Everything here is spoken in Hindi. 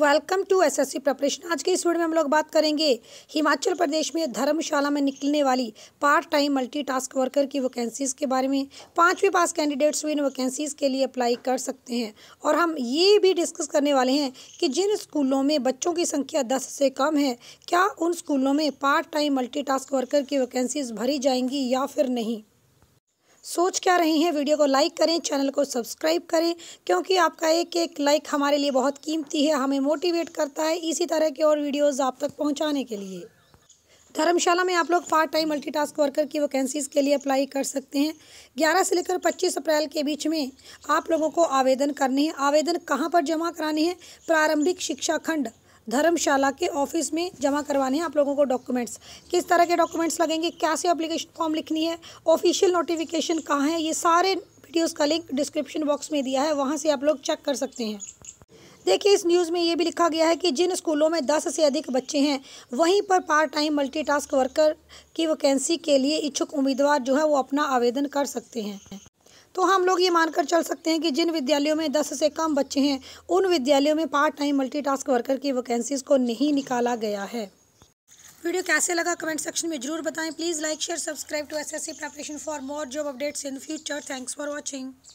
वेलकम टू एसएससी प्रिपरेशन आज के इस वीडियो में हम लोग बात करेंगे हिमाचल प्रदेश में धर्मशाला में निकलने वाली पार्ट टाइम मल्टीटास्क वर्कर की वैकेंसीज़ के बारे में पाँचवें पास कैंडिडेट्स भी इन वैकेंसीज़ के लिए अप्लाई कर सकते हैं और हम ये भी डिस्कस करने वाले हैं कि जिन स्कूलों में बच्चों की संख्या दस से कम है क्या उन स्कूलों में पार्ट टाइम मल्टी वर्कर की वैकेंसीज़ भरी जाएंगी या फिर नहीं सोच क्या रही हैं वीडियो को लाइक करें चैनल को सब्सक्राइब करें क्योंकि आपका एक एक लाइक हमारे लिए बहुत कीमती है हमें मोटिवेट करता है इसी तरह के और वीडियोज़ आप तक पहुँचाने के लिए धर्मशाला में आप लोग पार्ट टाइम मल्टीटास्क वर्कर की वैकेंसीज़ के लिए अप्लाई कर सकते हैं 11 से लेकर 25 अप्रैल के बीच में आप लोगों को आवेदन करने हैं आवेदन कहाँ पर जमा कराने हैं प्रारंभिक शिक्षा खंड धर्मशाला के ऑफिस में जमा करवाने हैं आप लोगों को डॉक्यूमेंट्स किस तरह के डॉक्यूमेंट्स लगेंगे कैसे अप्लीकेशन फॉर्म लिखनी है ऑफिशियल नोटिफिकेशन कहाँ है ये सारे वीडियोज़ का लिंक डिस्क्रिप्शन बॉक्स में दिया है वहाँ से आप लोग चेक कर सकते हैं देखिए इस न्यूज़ में ये भी लिखा गया है कि जिन स्कूलों में दस से अधिक बच्चे हैं वहीं पर पार्ट टाइम मल्टीटास्क वर्कर की वैकेंसी के लिए इच्छुक उम्मीदवार जो है वो अपना आवेदन कर सकते हैं तो हम लोग ये मानकर चल सकते हैं कि जिन विद्यालयों में दस से कम बच्चे हैं उन विद्यालयों में पार्ट टाइम मल्टीटास्क वर्कर की वैकेंसीज़ को नहीं निकाला गया है वीडियो कैसे लगा कमेंट सेक्शन में जरूर बताएं please like share subscribe to S S C preparation for more job updates in future thanks for watching